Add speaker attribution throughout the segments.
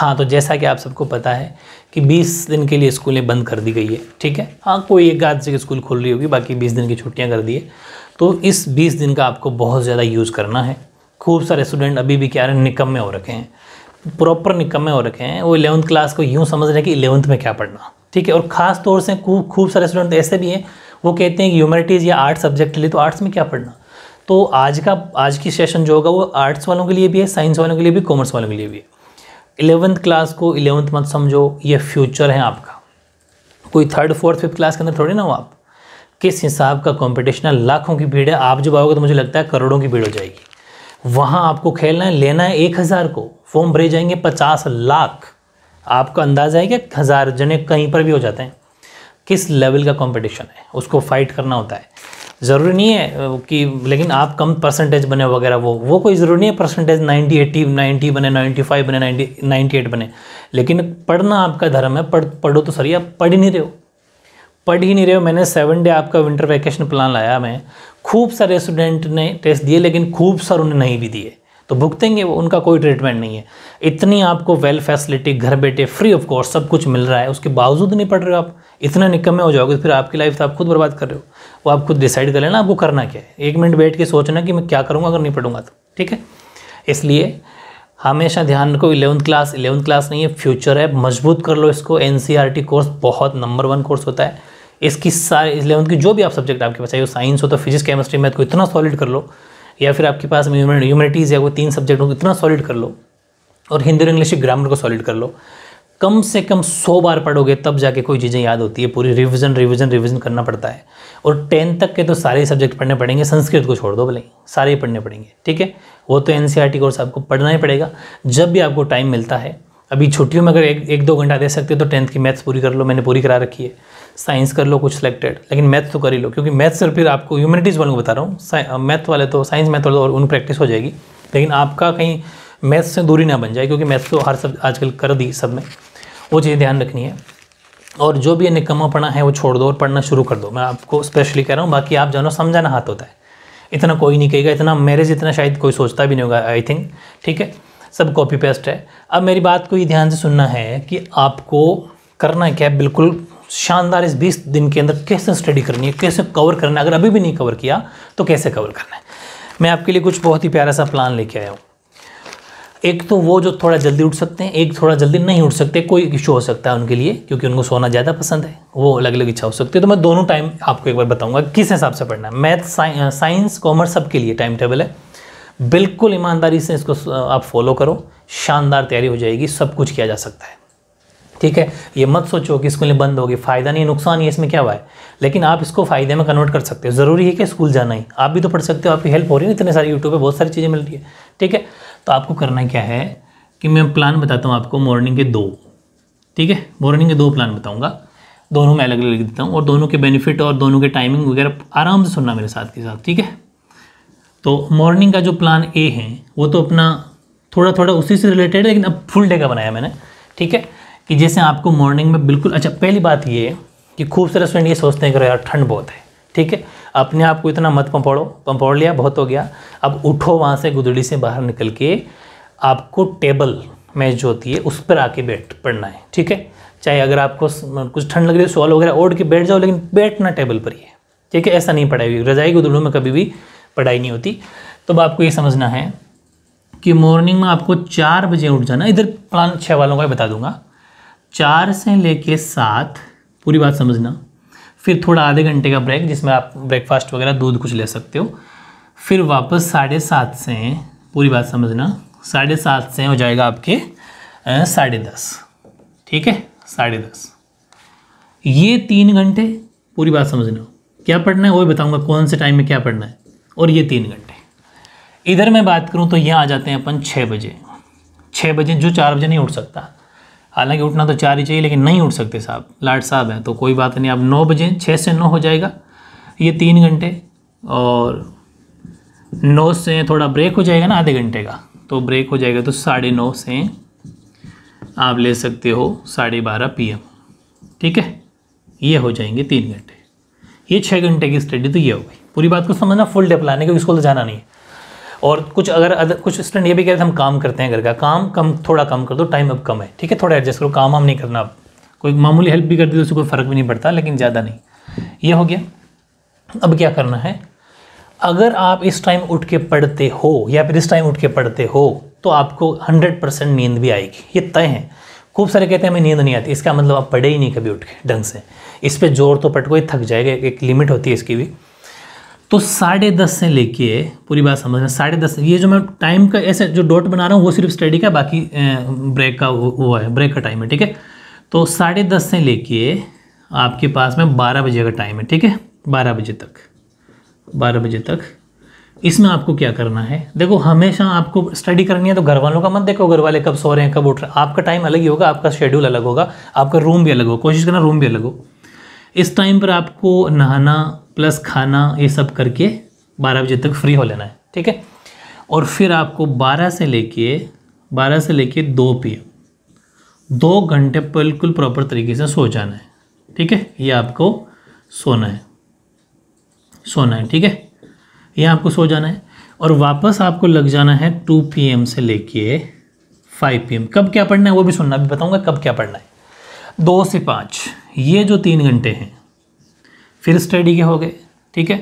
Speaker 1: हाँ तो जैसा कि आप सबको पता है कि 20 दिन के लिए स्कूलें बंद कर दी गई है ठीक है हाँ कोई एक आध से स्कूल खोल रही होगी बाकी 20 दिन की छुट्टियाँ कर दी है तो इस 20 दिन का आपको बहुत ज़्यादा यूज़ करना है खूब सारे स्टूडेंट अभी भी क्या निकम्मे हो रखे हैं प्रॉपर निकम्मे हो रखे हैं वो इलेवंथ क्लास को यूँ समझ रहे हैं कि इलेवंथ में क्या पढ़ना ठीक है और ख़ास तौर से खूब खूब सारे स्टूडेंट ऐसे भी हैं वो कहते हैं कि ह्यूमैनिटीज़ या आर्ट्स सब्जेक्ट लिए तो आर्ट्स में क्या पढ़ना तो आज का आज की सेशन जो होगा वो आर्ट्स वालों के लिए भी है साइंस वालों के लिए भी कॉमर्स वालों के लिए भी है इलेवंथ क्लास को इलेवंथ मत समझो ये फ्यूचर है आपका कोई थर्ड फोर्थ फिफ्थ क्लास के अंदर थोड़ी ना हो आप किस हिसाब का कॉम्पिटिशन है लाखों की भीड़ है आप जब आओगे तो मुझे लगता है करोड़ों की भीड़ हो जाएगी वहाँ आपको खेलना है लेना है एक हज़ार को फॉर्म भरे जाएंगे पचास लाख आपका अंदाज़ा है कि हज़ार जने कहीं पर भी हो जाते हैं किस लेवल का कंपटीशन है उसको फाइट करना होता है ज़रूरी नहीं है कि लेकिन आप कम परसेंटेज बने वगैरह वो वो कोई ज़रूरी नहीं है परसेंटेज 90 80 90 बने 95 बने 90 98 बने लेकिन पढ़ना आपका धर्म है पढ़ पढ़ो तो सही आप पढ़ ही नहीं रहे हो पढ़ ही नहीं रहे हो मैंने सेवन डे आपका विंटर वैकेशन प्लान लाया मैं खूब सारे स्टूडेंट ने टेस्ट दिए लेकिन खूब सारे उन्हें नहीं भी दिए तो भुगतेंगे वो उनका कोई ट्रीटमेंट नहीं है इतनी आपको वेल फैसिलिटी घर बैठे फ्री ऑफ कॉस्ट सब कुछ मिल रहा है उसके बावजूद नहीं पढ़ रहे हो आप इतना निकम्मे हो जाओगे तो फिर आपकी लाइफ तो आप खुद बर्बाद कर रहे हो वो आप खुद डिसाइड कर लेना आपको करना क्या है एक मिनट बैठ के सोचना कि मैं क्या करूँगा अगर नहीं पढ़ूंगा तो ठीक है इसलिए हमेशा ध्यान रखो इलेवंथ क्लास इलेवंथ क्लास नहीं है फ्यूचर है मजबूत कर लो इसको एन कोर्स e बहुत नंबर वन कोर्स होता है इसकी सारे इलेवंथ की जो भी आप सब्जेक्ट आपके पास चाहिए वो साइंस हो तो फिजिक्स केमिस्ट्री मैथ को इतना सॉलिड कर लो या फिर आपके पास ह्यूमनिटीज़ या कोई तीन सब्जेक्ट हो इतना सॉलिड कर लो और हिंदी और इंग्लिश ग्रामर को सॉलिड कर लो कम से कम सौ बार पढ़ोगे तब जाके कोई चीज़ें याद होती है पूरी रिविज़न रिविज़न रिविज़न करना पड़ता है और टेंथ तक के तो सारे सब्जेक्ट पढ़ने पड़ेंगे संस्कृत को छोड़ दो भले सारे पढ़ने पड़ेंगे ठीक है वो तो एन कोर्स e आपको पढ़ना ही पड़ेगा जब भी आपको टाइम मिलता है अभी छुट्टियों में अगर एक एक दो घंटा दे सकते हो तो टेंथ की मैथ्स पूरी कर लो मैंने पूरी करा रखी है साइंस कर लो कुछ सिलेक्टेड लेकिन मैथ्स तो कर ही लो क्योंकि मैथ्स सर फिर आपको ह्यूमनिटीज़ वालों को बता रहा हूँ मैथ वाले तो साइंस मैथ वाले तो और उन प्रैक्टिस हो जाएगी लेकिन आपका कहीं मैथ्स से दूरी ना बन जाए क्योंकि मैथ्स तो हर सब आजकल कर दी सब में वो चीज़ें ध्यान रखनी है और जो भी निकम्मा पढ़ा है वो छोड़ दो और पढ़ना शुरू कर दो मैं आपको स्पेशली कह रहा हूँ बाकी आप जानो समझाना हाथ होता है इतना कोई नहीं कहेगा इतना मैरिज इतना शायद कोई सोचता भी नहीं होगा आई थिंक ठीक है सब कॉपी पेस्ट है अब मेरी बात को ये ध्यान से सुनना है कि आपको करना क्या बिल्कुल शानदार इस बीस दिन के अंदर कैसे स्टडी करनी है कैसे कवर करना है अगर अभी भी नहीं कवर किया तो कैसे कवर करना है मैं आपके लिए कुछ बहुत ही प्यारा सा प्लान लेके आया हूँ एक तो वो जो थोड़ा जल्दी उठ सकते हैं एक थोड़ा जल्दी नहीं उठ सकते कोई इशू हो सकता है उनके लिए क्योंकि उनको सोना ज़्यादा पसंद है वो अलग अलग इच्छा हो सकती है तो मैं दोनों टाइम आपको एक बार बताऊंगा किस हिसाब से पढ़ना है मैथ साइंस कॉमर्स सबके लिए टाइम टेबल है बिल्कुल ईमानदारी से इसको आप फॉलो करो शानदार तैयारी हो जाएगी सब कुछ किया जा सकता है ठीक है ये मत सोचो कि स्कूलें बंद होगी फ़ायदा नहीं नुकसान ही इसमें क्या हुआ है लेकिन आप इसको फ़ायदे में कन्वर्ट कर सकते हो ज़रूरी है कि स्कूल जाना ही आप भी तो पढ़ सकते हो आपकी हेल्प हो रही है इतने सारे यूट्यूब पर बहुत सारी चीज़ें मिल रही है ठीक है तो आपको करना क्या है कि मैं प्लान बताता हूँ आपको मॉर्निंग के दो ठीक है मॉर्निंग के दो प्लान बताऊँगा दोनों में अलग अलग लिख देता हूँ और दोनों के बेनिफिट और दोनों के टाइमिंग वगैरह आराम से सुनना मेरे साथ के साथ ठीक है तो मॉर्निंग का जो प्लान ए है वो तो अपना थोड़ा थोड़ा उसी से रिलेटेड है लेकिन अब फुल डे का बनाया मैंने ठीक है कि जैसे आपको मॉर्निंग में बिल्कुल अच्छा पहली बात ये है कि खूबसूरत सारे स्टूडेंट ये सोचते हैं कि यार ठंड बहुत है ठीक है अपने आप को इतना मत पंपोड़ो पंपोड़ लिया बहुत हो गया अब उठो वहाँ से गुदड़ी से बाहर निकल के आपको टेबल में जो होती है उस पर आके बैठ पड़ना है ठीक है चाहे अगर आपको कुछ ठंड लग रही है सॉल वगैरह ओढ़ के बैठ जाओ लेकिन बैठना टेबल पर ही है ठीक है ऐसा नहीं पढ़ाई हुई रजाई गुदड़ों में कभी भी पढ़ाई नहीं होती तो आपको ये समझना है कि मॉर्निंग में आपको चार बजे उठ जाना इधर प्लान छः वालों का बता दूंगा चार से लेके सात पूरी बात समझना फिर थोड़ा आधे घंटे का ब्रेक जिसमें आप ब्रेकफास्ट वगैरह दूध कुछ ले सकते हो फिर वापस साढ़े सात से पूरी बात समझना साढ़े सात से हो जाएगा आपके साढ़े दस ठीक है साढ़े दस ये तीन घंटे पूरी बात समझना क्या पढ़ना है वो भी कौन से टाइम में क्या पढ़ना है और ये तीन घंटे इधर मैं बात करूँ तो यहाँ आ जाते हैं अपन छः बजे छः बजे जो चार बजे नहीं उठ सकता हालांकि उठना तो चार ही चाहिए लेकिन नहीं उठ सकते साहब लाट साहब हैं तो कोई बात नहीं अब नौ बजे छः से नौ हो जाएगा ये तीन घंटे और नौ से थोड़ा ब्रेक हो जाएगा ना आधे घंटे का तो ब्रेक हो जाएगा तो साढ़े नौ से आप ले सकते हो साढ़े बारह पी ठीक है ये हो जाएंगे तीन घंटे ये छः घंटे की स्टडी तो ये हो गई पूरी बात को समझना फुल डे प्लानिंग है स्कूल तो जाना नहीं है और कुछ अगर अदर कुछ स्टूडेंट ये भी कह रहे थे हम काम करते हैं घर का काम कम थोड़ा कम कर दो टाइम अब कम है ठीक है थोड़ा एडजस्ट करो काम हम नहीं करना अब कोई मामूली हेल्प भी कर दी तो उससे कोई फ़र्क भी नहीं पड़ता लेकिन ज़्यादा नहीं ये हो गया अब क्या करना है अगर आप इस टाइम उठ के पढ़ते हो या फिर इस टाइम उठ के पढ़ते हो तो आपको हंड्रेड परसेंट नींद भी आएगी ये तय है खूब सारे कहते हैं हमें नींद नहीं आती इसका मतलब आप पढ़े ही नहीं कभी उठ के ढंग से इस पर जोर तो पटको ही थक जाएगा एक लिमिट होती है इसकी भी तो साढ़े दस से लेके पूरी बात समझना साढ़े दस ये जो मैं टाइम का ऐसे जो डॉट बना रहा हूँ वो सिर्फ स्टडी का बाकी ब्रेक का वो है ब्रेक का टाइम है ठीक है तो साढ़े दस से लेके आपके पास में बारह बजे का टाइम है ठीक है बारह बजे तक बारह बजे तक इसमें आपको क्या करना है देखो हमेशा आपको स्टडी करनी है तो घर वालों का मत देखो घर वाले कब सो रहे हैं कब उठ रहे हैं आपका टाइम अलग ही होगा आपका शेड्यूल अलग होगा आपका रूम भी अलग होगा कोशिश करना रूम भी अलग हो इस टाइम पर आपको नहाना प्लस खाना ये सब करके बारह बजे तक फ्री हो लेना है ठीक है और फिर आपको बारह से लेके बारह से लेके दो पी दो घंटे बिल्कुल प्रॉपर तरीके से सो जाना है ठीक है ये आपको सोना है सोना है ठीक है ये आपको सो जाना है और वापस आपको लग जाना है टू पी से लेके फाइव पी कब क्या पढ़ना है वो भी सुनना भी बताऊँगा कब क्या पढ़ना है दो से पाँच ये जो तीन घंटे हैं फिर स्टडी के हो गए ठीक है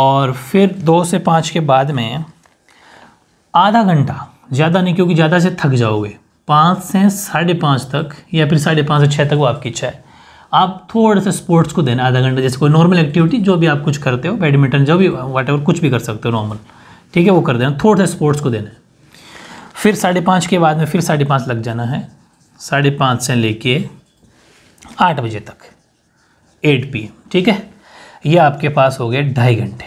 Speaker 1: और फिर दो से पाँच के बाद में आधा घंटा ज़्यादा नहीं क्योंकि ज़्यादा से थक जाओगे पाँच से साढ़े पाँच तक या फिर साढ़े पाँच से छः तक वो आपकी इच्छा है आप थोड़ा सा स्पोर्ट्स को देना आधा घंटा जैसे कोई नॉर्मल एक्टिविटी जो भी आप कुछ करते हो बैडमिंटन जो भी वाट कुछ भी कर सकते हो नॉर्मल ठीक है वो कर देना थोड़ा सा स्पोर्ट्स को देना है फिर साढ़े पाँच के बाद में फिर साढ़े पाँच लग जाना है साढ़े पाँच से लेके आठ बजे तक एट पी ठीक है ये आपके पास हो गए ढाई घंटे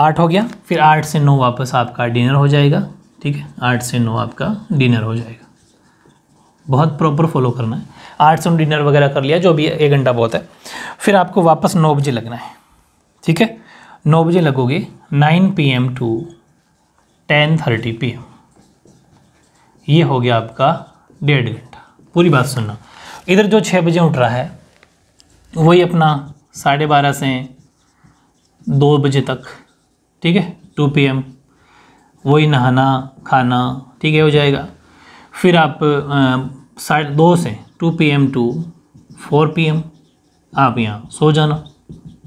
Speaker 1: आठ हो गया फिर आठ से नौ वापस आपका डिनर हो जाएगा ठीक है आठ से नौ आपका डिनर हो जाएगा बहुत प्रॉपर फॉलो करना है आठ से नौ डिनर वगैरह कर लिया जो भी एक घंटा बहुत है फिर आपको वापस नौ बजे लगना है ठीक है नौ बजे लगोगे nine p m to ten thirty p m ये हो गया आपका डेढ़ घंटा पूरी बात सुनना इधर जो छः बजे उठ रहा है वही अपना साढ़े बारह से दो बजे तक ठीक है टू पी एम वही नहाना खाना ठीक है हो जाएगा फिर आप साढ़े दो से two p m to four p m आप यहाँ सो जाना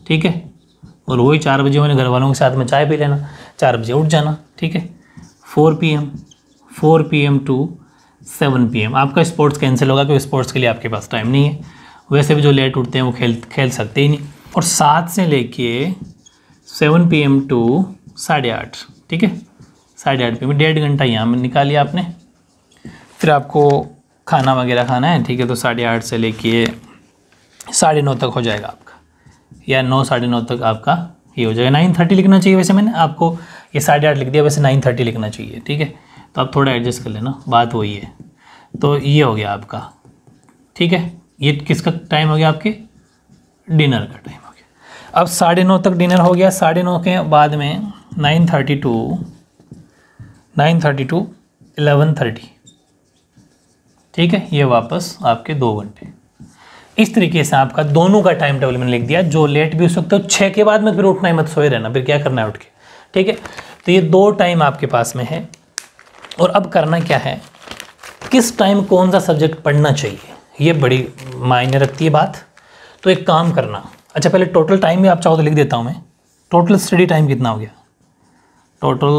Speaker 1: ठीक है और वही चार बजे मैंने घर वालों के साथ में चाय पी लेना चार बजे उठ जाना ठीक है four p m four p m to seven p m आपका स्पोर्ट्स कैंसिल होगा क्योंकि स्पोर्ट्स के लिए आपके पास टाइम नहीं है वैसे भी जो लेट उठते हैं वो खेल खेल सकते ही नहीं और सात से लेके सेवन पी एम टू साढ़े आठ ठीक है साढ़े आठ पी एम डेढ़ घंटा यहाँ में निकाल लिया आपने फिर आपको खाना वगैरह खाना है ठीक है तो साढ़े आठ से लेके साढ़े नौ तक हो जाएगा आपका या नौ साढ़े नौ तक आपका ये हो जाएगा नाइन थर्टी लिखना चाहिए वैसे मैंने आपको ये साढ़े आठ लिख दिया वैसे नाइन थर्टी लिखना चाहिए ठीक है तो आप थोड़ा एडजस्ट कर लेना बात वही है तो ये हो गया आपका ठीक है ये किसका टाइम हो गया आपके डिनर का टाइम हो गया अब साढ़े नौ तक डिनर हो गया साढ़े नौ के बाद में nine thirty to nine thirty to eleven thirty ठीक है ये वापस आपके दो घंटे इस तरीके से आपका दोनों का टाइम टेबल मैंने लिख दिया जो लेट भी हो सकता है छः के बाद में फिर उठना है मत सोए रहना फिर क्या करना है उठ के ठीक है तो ये दो टाइम आपके पास में है और अब करना क्या है किस टाइम कौन सा सब्जेक्ट पढ़ना चाहिए ये बड़ी मायने रखती है बात तो एक काम करना अच्छा पहले टोटल टाइम भी आप चाहो तो लिख देता हूँ मैं टोटल स्टडी टाइम कितना हो गया टोटल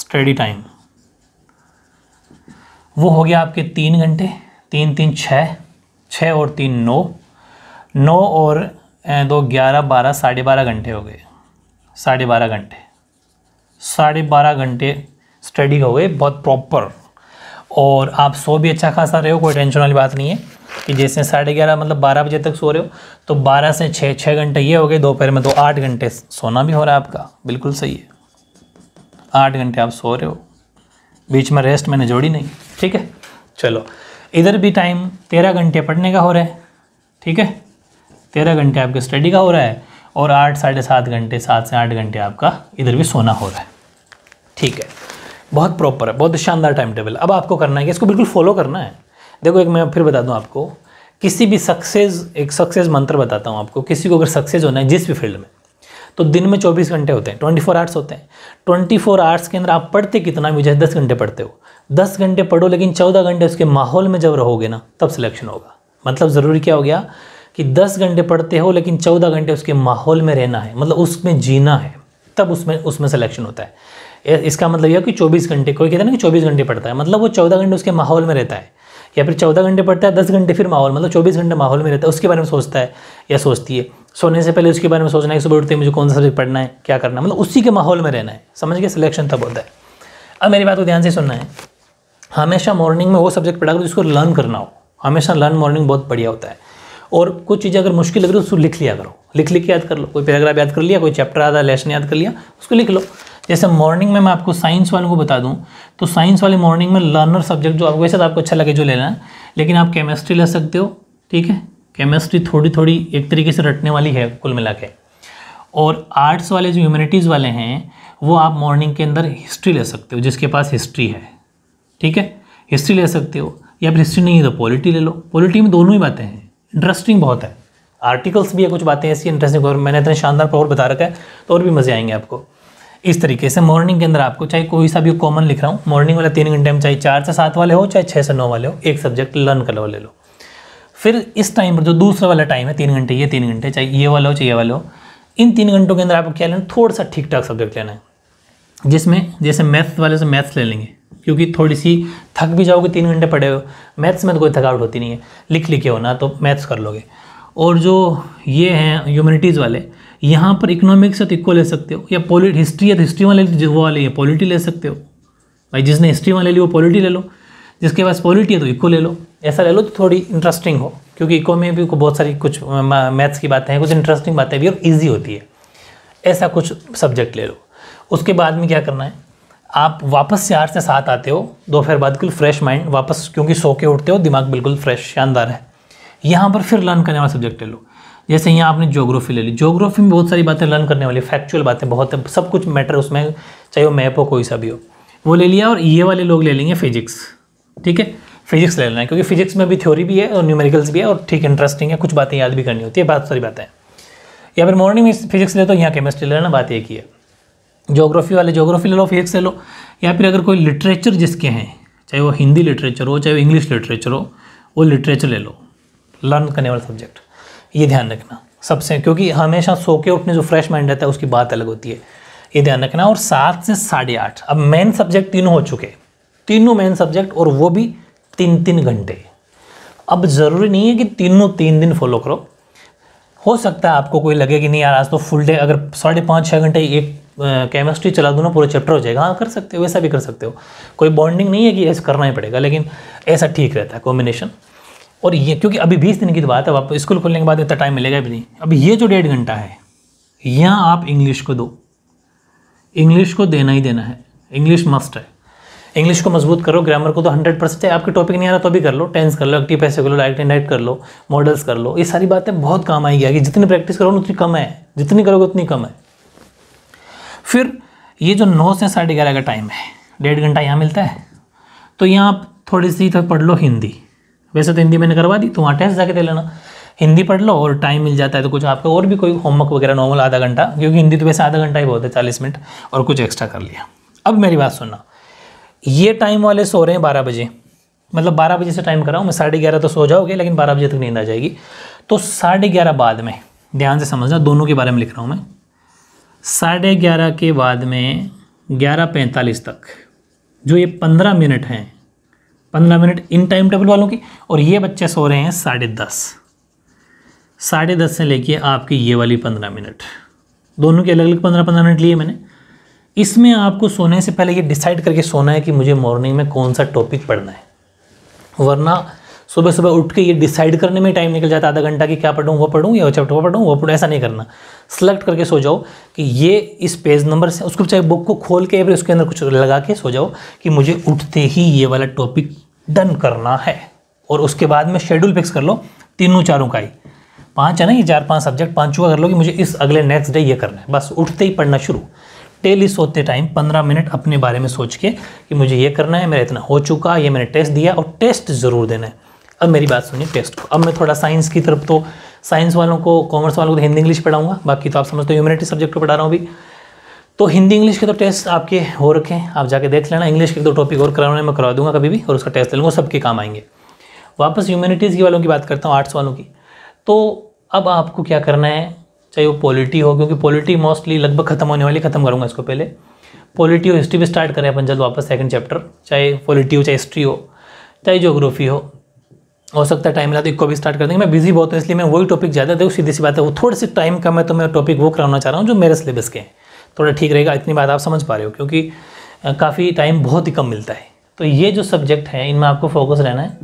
Speaker 1: स्टडी टाइम वो हो गया आपके तीन घंटे तीन तीन छः छः और तीन नौ नौ और दो ग्यारह बारह साढ़े बारह घंटे हो गए साढ़े बारह घंटे साढ़े बारह घंटे स्टडी हो गए बहुत प्रॉपर और आप सो भी अच्छा खासा रहे हो कोई टेंशन वाली बात नहीं है कि जैसे साढ़े ग्यारह मतलब बारह बजे तक सो रहे हो तो बारह से छः छः घंटे ये हो गए दोपहर में तो आठ घंटे सोना भी हो रहा है आपका बिल्कुल सही है आठ घंटे आप सो रहे हो बीच में रेस्ट मैंने जोड़ी नहीं ठीक है चलो इधर भी टाइम तेरह घंटे पढ़ने का हो रहा है ठीक है तेरह घंटे आपके स्टडी का हो रहा है और आठ साढ़े सात घंटे सात से आठ घंटे आपका इधर भी सोना हो रहा है ठीक है बहुत प्रॉपर है बहुत शानदार टाइम टेबल अब आपको करना है कि इसको बिल्कुल फॉलो करना है देखो एक मैं फिर बता दूँ आपको किसी भी सक्सेस एक सक्सेस मंत्र बताता हूँ आपको किसी को अगर सक्सेस होना है जिस भी फील्ड में तो दिन में 24 घंटे होते हैं 24 फोर आवर्स होते हैं 24 फोर आवर्स के अंदर आप पढ़ते कितना भी जैसे दस घंटे पढ़ते हो दस घंटे पढ़ो लेकिन चौदह घंटे उसके माहौल में जब रहोगे ना तब सिलेक्शन होगा मतलब ज़रूरी क्या हो गया कि दस घंटे पढ़ते हो लेकिन चौदह घंटे उसके माहौल में रहना है मतलब उसमें जीना है तब उसमें उसमें सिलेक्शन होता है इसका मतलब यह कि 24 घंटे कोई कहता है ना कि 24 घंटे पढ़ता है मतलब वो 14 घंटे उसके माहौल में रहता है या फिर 14 घंटे पड़ता है 10 घंटे फिर माहौल मतलब 24 घंटे माहौल में रहता है उसके बारे में सोचता है या सोचती है सोने से पहले उसके बारे में सोचना है सुबह उठते मुझे कौन सा सब्जेक्ट पढ़ना है क्या करना है मतलब उसी के माहौल में रहना है समझ गए सिलेक्शन तब होता है अब मेरी बात को ध्यान से सुनना है हमेशा मॉर्निंग में वो सब्जेक्ट पढ़ा करो जिसको लर्न करना हो हमेशा लर्न मॉर्निंग बहुत बढ़िया होता है और कुछ चीज़ें अगर मुश्किल लग रही है तो उसको लिख लिया करो लिख लिख के याद कर लो कोई पैराग्राफ याद कर लिया कोई चैप्टर आधा लेसन याद कर लिया उसको लिख लो जैसे मॉर्निंग में मैं आपको साइंस वालों को बता दूं तो साइंस वाले मॉर्निंग में लर्नर सब्जेक्ट जो आपको वैसे तो आपको अच्छा लगे जो लेना है लेकिन आप केमिस्ट्री ले सकते हो ठीक है केमिस्ट्री थोड़ी थोड़ी एक तरीके से रटने वाली है कुल मिला के और आर्ट्स वाले जो ह्यूमनिटीज़ वाले हैं वो आप मॉर्निंग के अंदर हिस्ट्री ले सकते हो जिसके पास हिस्ट्री है ठीक है हिस्ट्री ले सकते हो या फिर हिस्ट्री नहीं है तो पॉलिटी ले लो पॉलिटी में दोनों ही बातें हैं इंटरेस्टिंग बहुत है आर्टिकल्स भी है कुछ बातें ऐसी इंटरेस्टिंग मैंने इतने शानदार पावर बता रखा है तो और भी मज़े आएंगे आपको इस तरीके से मॉर्निंग के अंदर आपको चाहे कोई सा भी कॉमन लिख रहा हूँ मॉर्निंग वाला तीन घंटे में चाहे चार से सात वाले हो चाहे छः से नौ वाले हो एक सब्जेक्ट लर्न कर लो ले लो फिर इस टाइम पर जो दूसरा वाला टाइम है तीन घंटे ये तीन घंटे चाहे ये वाला हो चाहे ये वाला हो इन तीन घंटों के अंदर आपको क्या लेना थोड़ा सा ठीक ठाक सब्जेक्ट लेना है जिसमें जैसे मैथ्स वाले से मैथ्स ले लेंगे क्योंकि थोड़ी सी थक भी जाओगे तीन घंटे पढ़े हो मैथ्स में तो कोई थकावट होती नहीं है लिख लिखे हो ना तो मैथ्स कर लोगे और जो ये हैं ह्यूमनिटीज़ वाले यहाँ पर इकोनॉमिक तो इक्वल ले सकते हो या पॉलिट हिस्ट्री या हिस्ट्री वाले वो वाले पॉलिटी ले सकते हो भाई जिसने हिस्ट्री वाले ली वो पॉलिटी ले लो जिसके पास पॉलिटी है तो इक्को ले लो ऐसा ले लो तो थोड़ी इंटरेस्टिंग हो क्योंकि इको में भी बहुत सारी कुछ मैथ्स की बातें हैं कुछ इंटरेस्टिंग बातें भी और ईजी होती है ऐसा कुछ सब्जेक्ट ले लो उसके बाद में क्या करना है आप वापस से आठ से सात आते हो दोपहर बाद बिल्कुल फ्रेश माइंड वापस क्योंकि सो के उठते हो दिमाग बिल्कुल फ्रेश शानदार है यहाँ पर फिर लर्न करने वाला सब्जेक्ट ले लो जैसे यहाँ आपने जोग्राफी ले ली जोग्राफी में बहुत सारी बातें लर्न करने वाली फैक्चुअल बातें बहुत सब कुछ मैटर उसमें चाहे वो मैप हो कोई सा भी हो वो ले लिया और ये वाले लोग ले लेंगे फिजिक्स ठीक है फिजिक्स ले लेना है क्योंकि फिजिक्स में भी थ्योरी भी है और न्यूमेरिकल्स भी है और ठीक इंटरेस्टिंग है कुछ बातें याद भी करनी होती है बहुत सारी बातें या फिर मॉर्निंग में फिजिक्स ले तो यहाँ केमिस्ट्री ले लेना बात एक ही है जोग्राफी वाले जोग्राफी ले लो फिजिक्स ले लो या फिर अगर कोई लिटरेचर जिसके हैं चाहे वो हिंदी लिटरेचर हो चाहे वो इंग्लिश लिटरेचर हो वो लिटरेचर ले लो लर्न करने वाला सब्जेक्ट ये ध्यान रखना सबसे क्योंकि हमेशा सो के उठने जो फ्रेश माइंड रहता है उसकी बात अलग होती है ये ध्यान रखना और सात से साढ़े आठ अब मेन सब्जेक्ट तीनों हो चुके तीनों मेन सब्जेक्ट और वो भी तीन तीन घंटे अब ज़रूरी नहीं है कि तीनों तीन दिन फॉलो करो हो सकता है आपको कोई लगे कि नहीं यार आज तो फुल डे अगर साढ़े पाँच छः घंटे एक केमिस्ट्री चला दो ना पूरा चैप्टर हो जाएगा हाँ कर सकते हो वैसा भी कर सकते हो कोई बॉन्डिंग नहीं है कि ऐसा करना ही पड़ेगा लेकिन ऐसा ठीक रहता है कॉम्बिनेशन और ये क्योंकि अभी बीस दिन की तो बात है आपको स्कूल खोलने के बाद इतना टाइम मिलेगा भी नहीं अभी ये जो डेढ़ घंटा है यहाँ आप इंग्लिश को दो इंग्लिश को देना ही देना है इंग्लिश मस्ट है इंग्लिश को मजबूत करो ग्रामर को तो हंड्रेड परसेंट है आपके टॉपिक नहीं आ रहा तो भी कर लो टेंस कर लो एक्टिव पैसे कर लो डायरेक्ट एंड कर लो मॉडल्स कर लो ये सारी बातें बहुत काम आएगी आगे जितनी प्रैक्टिस करो उतनी कम है जितनी करोगे उतनी कम है फिर ये जो नौ से साढ़े ग्यारह का टाइम है डेढ़ घंटा यहाँ मिलता है तो यहाँ आप थोड़ी सी तक तो पढ़ लो हिंदी वैसे तो हिंदी मैंने करवा दी तो वहाँ टेस्ट जाके दे लेना हिंदी पढ़ लो और टाइम मिल जाता है तो कुछ आपका और भी कोई होमवर्क वगैरह नॉर्मल आधा घंटा क्योंकि हिंदी तो वैसे आधा घंटा ही बहुत है चालीस मिनट और कुछ एक्स्ट्रा कर लिया अब मेरी बात सुनना ये टाइम वाले सो रहे हैं बारह बजे मतलब बारह बजे से टाइम कराऊँ मैं साढ़े ग्यारह तो सो जाओगे लेकिन बारह बजे तक नींद आ जाएगी तो साढ़े ग्यारह बाद में ध्यान से समझना दोनों के बारे में लिख रहा हूँ मैं साढ़े ग्यारह के बाद में ग्यारह पैंतालीस तक जो ये पंद्रह मिनट हैं पंद्रह मिनट इन टाइम टेबल वालों की और ये बच्चे सो रहे हैं साढ़े दस साढ़े दस से लेके आपकी ये वाली पंद्रह मिनट दोनों के अलग अलग पंद्रह पंद्रह मिनट लिए मैंने इसमें आपको सोने से पहले ये डिसाइड करके सोना है कि मुझे मॉर्निंग में कौन सा टॉपिक पढ़ना है वरना सुबह सुबह उठ के ये डिसाइड करने में टाइम निकल जाता है आधा घंटा कि क्या पढ़ूँ वो पढ़ूँ या चैप्टर वो पढ़ूँ वो पढ़ूँ ऐसा नहीं करना सेलेक्ट करके सो जाओ कि ये इस पेज नंबर से उसको चाहे बुक को खोल के फिर उसके अंदर कुछ लगा के सो जाओ कि मुझे उठते ही ये वाला टॉपिक डन करना है और उसके बाद में शेड्यूल फिक्स कर लो तीनों चारों का ही पाँच है ना ये चार पाँच सब्जेक्ट पाँचों का कर लो कि मुझे इस अगले नेक्स्ट डे ये करना है बस उठते ही पढ़ना शुरू डेली सोते टाइम पंद्रह मिनट अपने बारे में सोच के कि मुझे ये करना है मेरा इतना हो चुका ये मैंने टेस्ट दिया और टेस्ट ज़रूर देना है अब मेरी बात सुनिए टेस्ट को अब मैं थोड़ा साइंस की तरफ तो साइंस वालों को कॉमर्स वालों को तो हिंदी इंग्लिश पढ़ाऊंगा बाकी तो आप समझते हो ह्यूमनिटी सब्जेक्ट को पढ़ा रहा हूँ अभी तो हिंदी इंग्लिश के तो टेस्ट आपके हो रखे हैं आप जाके देख लेना इंग्लिश के दो टॉपिक और कराने मैं करवा दूंगा कभी भी और उसका टेस्ट ले लूँगा सबके काम आएंगे वापस ह्यूमिनिटीज़ की वालों की बात करता हूँ आर्ट्स वालों की तो अब आपको क्या करना है चाहे वो पॉलिटी हो क्योंकि पॉलिटी मोस्टली लगभग खत्म होने वाली खत्म करूँगा इसको पहले पॉलिटी और हिस्ट्री भी स्टार्ट करें अपन जल्द वापस सेकंड चैप्टर चाहे पॉलिटी हो चाहे हिस्ट्री हो चाहे जोग्राफी हो हो सकता है टाइम मिला तो इक्को भी स्टार्ट कर देंगे मैं बिजी बहुत हूँ इसलिए मैं वही टॉपिक ज़्यादा देखूँ सीधी सी बात है वो थोड़ी से टाइम कम है तो मैं टॉपिक वो कराना चाह रहा हूँ जो मेरे सिलेबस के हैं थोड़ा ठीक रहेगा इतनी बात आप समझ पा रहे हो क्योंकि काफ़ी टाइम बहुत ही कम मिलता है तो ये जो सब्जेक्ट हैं इनमें आपको फोकस रहना है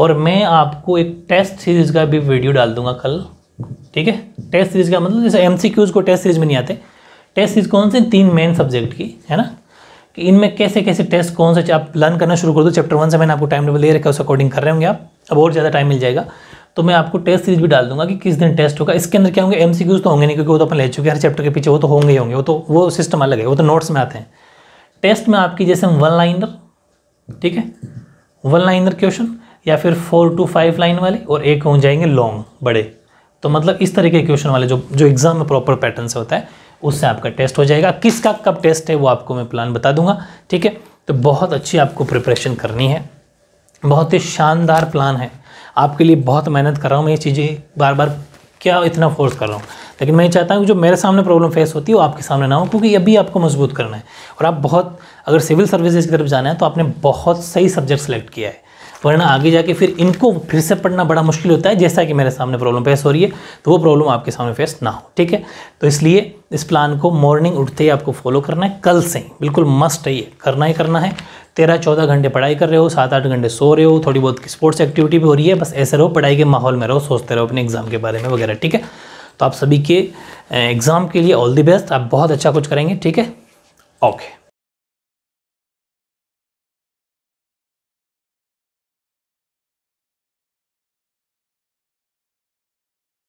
Speaker 1: और मैं आपको एक टेस्ट सीरीज़ का भी वीडियो डाल दूंगा कल ठीक है टेस्ट सीरीज़ का मतलब जैसे एम को टेस्ट सीरीज़ में नहीं आते टेस्ट सीरीज कौन से तीन मेन सब्जेक्ट की है ना कि इनमें कैसे कैसे टेस्ट कौन से आप लर्न करना शुरू कर दो चैप्टर वन से मैंने आपको टाइम टेबल दे रखा उस अकॉर्डिंग कर रहे होंगे आप अब और ज़्यादा टाइम मिल जाएगा तो मैं आपको टेस्ट सीरीज भी डाल दूंगा कि किस दिन टेस्ट होगा इसके अंदर क्या होंगे एम तो होंगे नहीं क्योंकि वो तो अपन ले चुके हैं हर चैप्टर के पीछे वो तो होंगे ही होंगे वो तो वो सिस्टम अलग है वो तो नोट्स में आते हैं टेस्ट में आपकी जैसे हम वन लाइनर ठीक है वन लाइनर क्वेश्चन या फिर फोर टू फाइव लाइन वाले और एक हो जाएंगे लॉन्ग बड़े तो मतलब इस तरह के क्वेश्चन वाले जो जो एग्ज़ाम में प्रॉपर पैटर्न से होता है उससे आपका टेस्ट हो जाएगा किसका कब टेस्ट है वो आपको मैं प्लान बता दूंगा ठीक है तो बहुत अच्छी आपको प्रिपरेशन करनी है बहुत ही शानदार प्लान है आपके लिए बहुत मेहनत कर रहा हूँ मैं ये चीज़ें बार बार क्या इतना फोर्स कर रहा हूँ लेकिन मैं चाहता हूँ जो मेरे सामने प्रॉब्लम फेस होती है वो आपके सामने ना हो क्योंकि अभी आपको मजबूत करना है और आप बहुत अगर सिविल सर्विसेज की तरफ जाना है तो आपने बहुत सही सब्जेक्ट सेलेक्ट किया है वरना आगे जाके फिर इनको फिर से पढ़ना बड़ा मुश्किल होता है जैसा कि मेरे सामने प्रॉब्लम फेस हो रही है तो वो प्रॉब्लम आपके सामने फेस ना हो ठीक है तो इसलिए इस प्लान को मॉर्निंग उठते ही आपको फॉलो करना है कल से ही बिल्कुल मस्ट है ये करना ही करना है तेरह चौदह घंटे पढ़ाई कर रहे हो सात आठ घंटे सो रहे हो थोड़ी बहुत स्पोर्ट्स एक्टिविटी भी हो रही है बस ऐसे रहो पढ़ाई के माहौल में रहो सोचते रहो अपने एग्ज़ाम के बारे में वगैरह ठीक है तो आप सभी के एग्ज़ाम के लिए ऑल दी बेस्ट आप बहुत अच्छा कुछ करेंगे ठीक है ओके